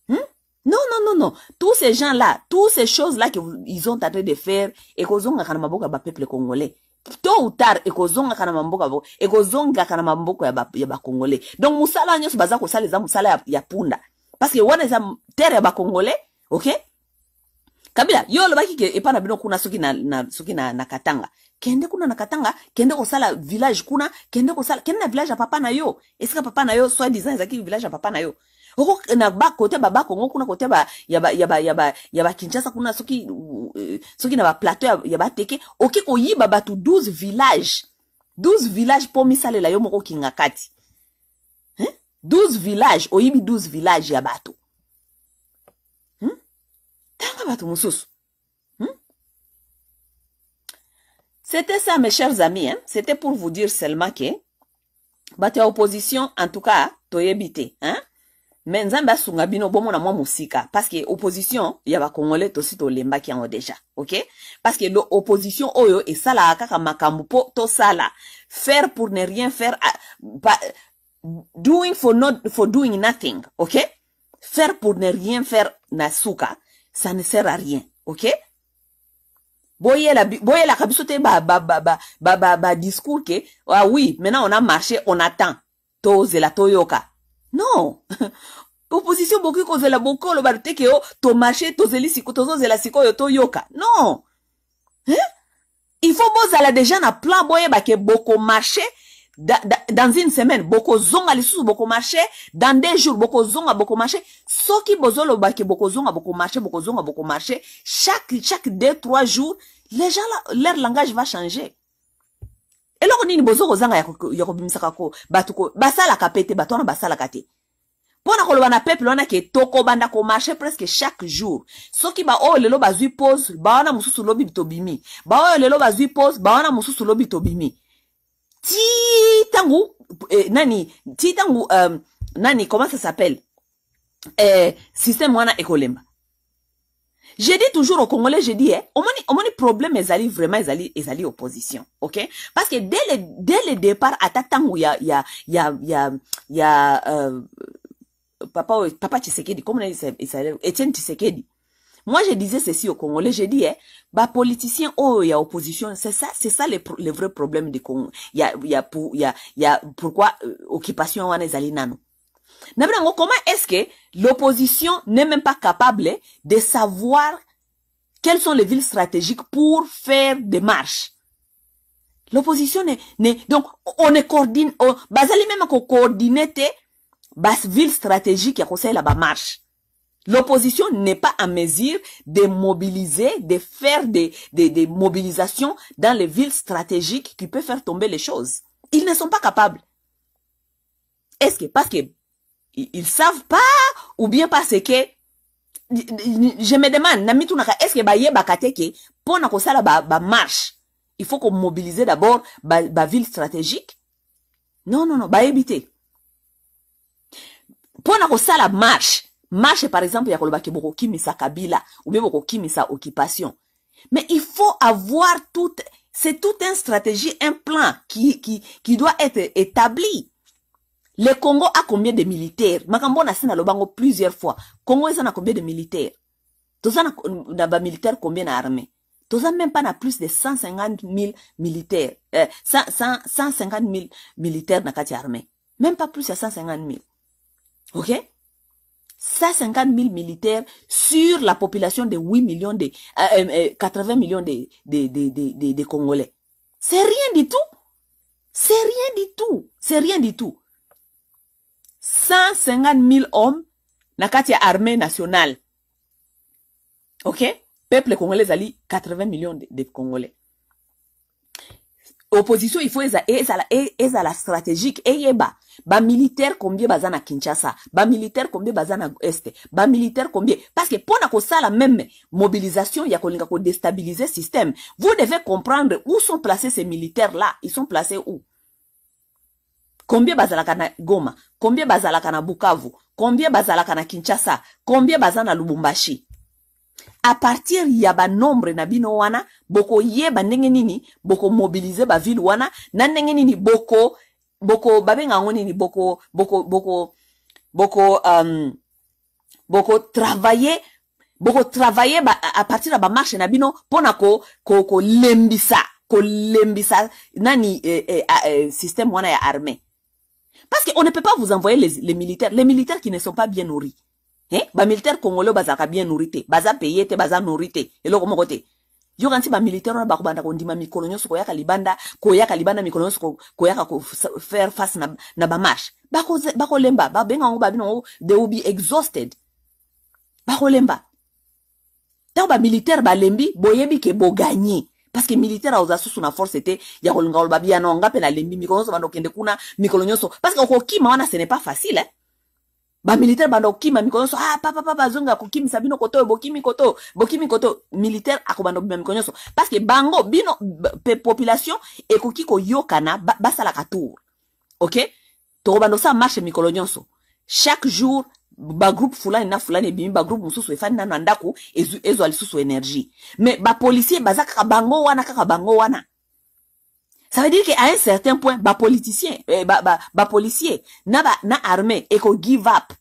hmm? Non, non, non, non. Tous ces gens-là, toutes ces choses-là qu'ils ont tenté de faire, et kozonga kana maboka ba peuple congolais. Tôt ou tard, et kozonga kana maboka ba, et kozonga kana maboka ya ba, ya ba congolais. Donc, musala nyos baza kosala za musala ya, ya punda. Parce que wana za terre ya ba congolais, ok? Kabila, yo lobaki ke epana bino kuna soki na, na soki na, na Katanga. Kende kuna na Katanga, kende kosala village kuna, kende kosala, kende na village ya papa na yo. Esika papa na yo, soit disant ezaki village ya papa na yo. Huko na ba kote ba bako ngo kuna kote ba ya ba ya ba ya ba ya ba Kinshasa kuna soki uh, soki na ba plateau ya, ya ba teke oki ko koyiba batu 12 village 12 village po la yo moko kinga kati. Hein? 12 village oyibi 12 village ya bato. Hmm? Hein? Tanga bato mususu. Hein? C'était ça, mes chers amis. Hein? C'était pour vous dire seulement que, bah, opposition, en tout cas, toyebite, hein? Mais nzambe asunga bino na mwa parce que opposition ya to tosi tolembaki yango deja ok que lo opposition oyo sala kaka makambu to sala. faire pour ne rien faire ah, doing for, not, for doing nothing ok faire pour ne rien faire na suka ça ne sert à rien ok ba ba te discours ke ah oui maintenant on a marché on attend to toyoka non. opposition bokoki kozela bokolo bato teke yo tomarche la siko la sikoyo yoka non hein? il faut bozala déjà na plan boyebake bokomarche beaucoup da, dans une semaine sur beaucoup marché dans deux jours Boko beaucoup soki Marché, Boko à boko marché chaque chaque deux trois jours les gens leur langage va changer eloko nini bozo kozanga ya kobimisaka ko bato basalaka pe te bato wana basalaka te mpona koloba na peuple wana ke tokobanda komarche presque chaque jour soki baoyo lelo bazwi pose bawana mosusu lobi tobimi baoyo lelo bazwi pose bawana mosusu lobi tobimi ti ntango eh, nani ti ntango um, nani comment ça s'appelle eh, systeme wana ekolemba J'ai dit toujours aux Congolais, j'ai dit, eh, au moins, au problème, ils allaient vraiment, ils allaient, ils opposition. OK? Parce que dès le, dès le départ, à temps où il y a, il y a, il y a, il y a, euh, papa, papa Tshisekedi, comment il s'appelle? Etienne Tshisekedi. Moi, je disais ceci aux Congolais, j'ai dit, eh, bah, politicien, oh, il y a opposition, c'est ça, c'est ça le, le vrai problème du Congo. Il y a, il y a, il y a, pourquoi, euh, occupation, on est les Comment est-ce que l'opposition n'est même pas capable de savoir quelles sont les villes stratégiques pour faire des marches L'opposition n'est... Donc, on est coordonné... même qu'on ville stratégique là-bas marche. L'opposition n'est pas en mesure de mobiliser, de faire des, des, des mobilisations dans les villes stratégiques qui peuvent faire tomber les choses. Ils ne sont pas capables. Est-ce que parce que ils savent pas ou bien parce que je me demande na est-ce que bayeba kateke pona kosala ba, ba marche il faut qu'on mobilise d'abord ba, ville stratégique non non non bayebi te pona sala marche marche par exemple ya koloba ke sa kabila ou bien sa occupation mais il faut avoir toute c'est toute une stratégie un plan qui, qui, qui doit être établi le Congo a combien de militaires? Makambo na sina lobango plusieurs fois. Congo en combien de militaires? Toza na, na ba militaires combien na armée? Toza même pas na plus de 150 000 militaires. Euh, 100, 100, 150 000 militaires na kati armée. Même pas plus à 150 000. OK? 150 000 militaires sur la population de 8 millions de, 80 euh, euh, euh, millions de, de, de, de Congolais. C'est rien du tout. C'est rien du tout. C'est rien du tout. 150 000 hommes na l'armée armée nationale ok peuple congolais ali 80 millions de, congolais opposition il faut être à la stratégique eyeba militaire combien baza à kinshasa militaires combien baza Est? Bas militaire combien parce que pour ça la même mobilisation ya déstabiliser le système vous devez comprendre où sont placés ces militaires là ils sont placés où combien bazalaka na goma combien bazalaka na bukavu combien bazalaka na kinshasa combien baza na lubumbashi a partir ya banombre na bino wana bokoyeba ndenge nini bokomobilize bavile wana na ndenge nini boko boko babenga yango nini boko boko boko boko um, boko travailler boko travailler ba, a partir ya bamarshe na bino mpona kolembisa ko, ko kolembisa nani eh, eh, ah, eh, systeme wana ya armée Parce qu'on ne peut pas vous envoyer les, les, militaires, les militaires qui ne sont pas bien nourris. Hein? bah militaires congolais bazaka bien nourrité, baza payé te, baza nourrité. Et là, comment côté? yokanti na wana bakobanda kondima mikolo nyonso koyaka libanda koyaka libanda mikolo nyonso koyaka faire face na, na bamarshe bakolemba babenga yango ba yango they will be exhausted ba militaire ba lembi boyebi ke bo boganye paske militera na force était ya kolonga olobabiana ongape na lembi na nyonso banda Parce kuna mikolo nyonso paske okokima wana n'est pas facile eh? Ba militaire bando mikolo nyonso ah, papa bazunga, akokimisa sabino koto bo bokimi koto bo bokimi koto militaire akobando bami mikolo Parce que bango bino population ekoki koyokana basalaka ba katour ok tokobanda sa marshe marche nyonso chaque jour Ba bagroupe fulani na fulani ebimi bagroupe mosusu efani nano na ndako ezwa lisusu energie me bapolisier baza kaka bango wana kaka bango wana ça veut dire qu'à un certain point politicien eh, ba, ba, ba na, ba, na armée eko give up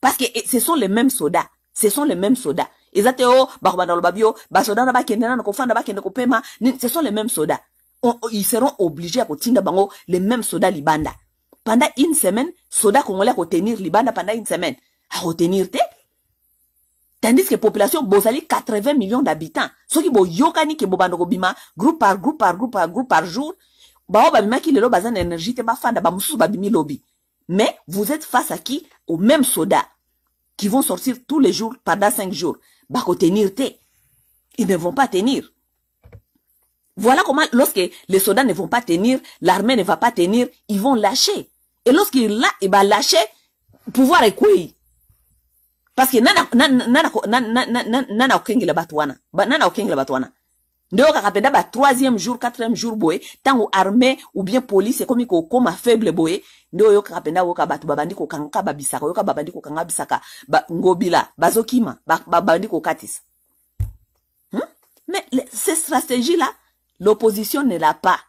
parce que eh, ce sont les mêmes soldats ce sont les mêmes soldats eza te o oh, babio ba soldat naba wana bakende nano kofanda bakende kopema ce sont les mêmes soldats on, ils seront obligés à kotinda bango les mêmes soldats libanda pendant une semaine soda congolais tenir libanda pendant une semaine à retenir te tandis que population bozali 80 millions d'habitants bo yokani ke bobanoko bima, groupe par groupe par groupe par groupe par jour lelo énergie te mais vous êtes face à qui aux mêmes soldats qui vont sortir tous les jours pendant 5 jours tenir ils ne vont pas tenir voilà comment lorsque les soldats ne vont pas tenir l'armée ne va pas tenir ils vont lâcher et lorsqu'ils là ils vont lâcher pouvoir est que nana nan nan nan nana ba troisième jour quatrième jour boye armée ou bien police koma faible boye jour, batu babandiko kanga babisaka bisaka ba, ngobila bazokima ba, hmm? mais cette stratégie là l'opposition ne la pas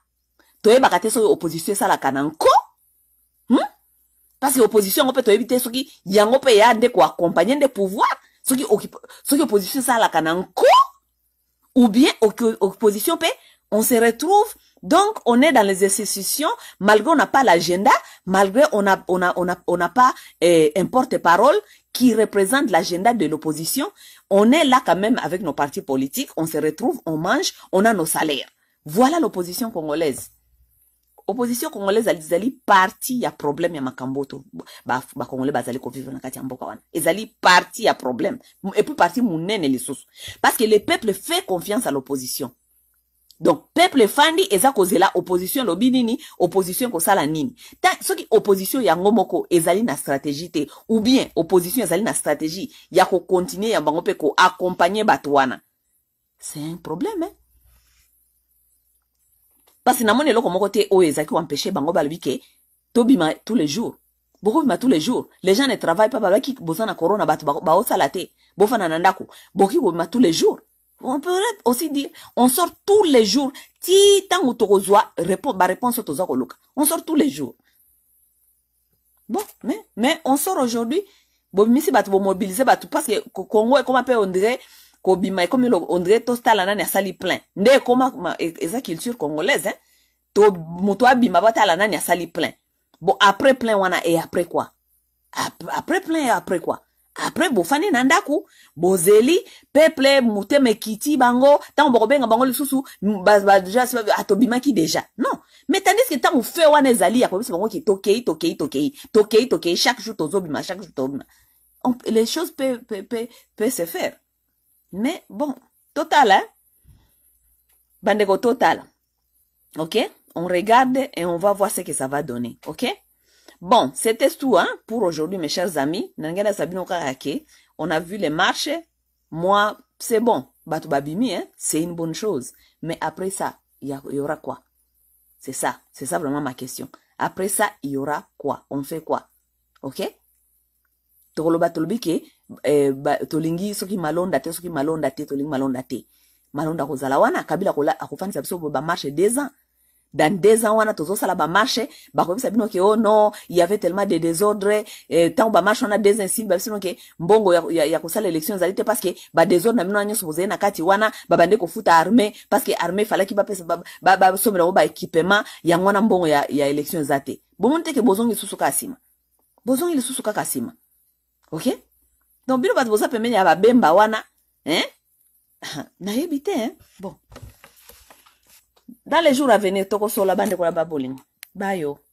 opposition ça parce que l'opposition, on ce qui, il y a soki yango à pouvoirs. quoi qui de pouvoir ce qui opposition ça la coup ou bien opposition on se retrouve donc on est dans les institutions malgré on n'a pas l'agenda malgré on n'a on a, on a, on n'a pas eh, un porte-parole qui représente l'agenda de l'opposition on est là quand même avec nos partis politiques on se retrouve on mange on a nos salaires voilà l'opposition congolaise opposition congolaise ezali parti ya problème ya makamboto ba ba ba bazali kovivre na kati ya mboka wana ezali parti ya problème et puis parti les sous parce que le peuple fait confiance à l'opposition donc peuple fandi, eza kozela opposition lobinini nini opposition sala nini ta qui opposition ya ngomoko ezali na stratégie te ou bien opposition ezali na stratégie ya continuer ya bango mpe accompagner c'est un problème hein parce que namoni eloko moko te oyo ezalaki koempeshe bango balobi ke tobima tous les jours bokobima tous les jours les gens ne travaillent pas balobaki boza na corona bato baosala te bofana na ndako bokoki kobima tous les jours on peut aussi dire on sort tous les jours ti ntango tokozwa ba réponse toza koloka on sort tous les jours bon mais, mais on sort aujourd'hui misi bato vous bato parce que congo comment on dirait? kobima ekomi ondre totala nani sali plein nde ekoma e, eza culture congolaise hein? to moto abima batala nani sali plein bon après plein wana et après quoi après plein e après quoi après bofani na ndako bozeli peuple motema kiti bango ntango déjà, bango lisusu atobimaki déjà. non mais tandis ke ntango fe wana ezali ya kobebisa bango qui tokei tokei tokei tokei tokei chaque jour tozobima chaque jour tozobima les choses peuvent peuvent se faire mais bon, total, hein? Bandego total. OK? On regarde et on va voir ce que ça va donner. OK? Bon, c'était tout hein, pour aujourd'hui, mes chers amis. On a vu les marches. Moi, c'est bon. Hein, c'est une bonne chose. Mais après ça, il y, aura quoi C'est ça. C'est ça vraiment ma question. Après ça, il y aura quoi On fait quoi Ok eh, ba, tolingi soki malonda te soki malonda te tolingi malonda te malonda kozala wana kabila akofandisa biso ba bamarche deux ans dans deux ans wana tozosala bamarche bakobisa bino ke o oh, no y avait tellement de désordre eh, ntango bamarche wana deux insili ba sino ke mbongo ya, ya, ya kosala élection que ba désordre badésordre na bino wana nyonso bozali na kati wana babande kofuta armé que armé ba, bapesa basomela ba équipement ya wana mbongo ya, ya élection eza te ke teke bozongi susuka asima il bozongi susuka kasima ok donc bino bato boza pembeni ya babemba wana hein? nayebi te hein? bon dans les jours à venir tokosola bandekola babolingo bayo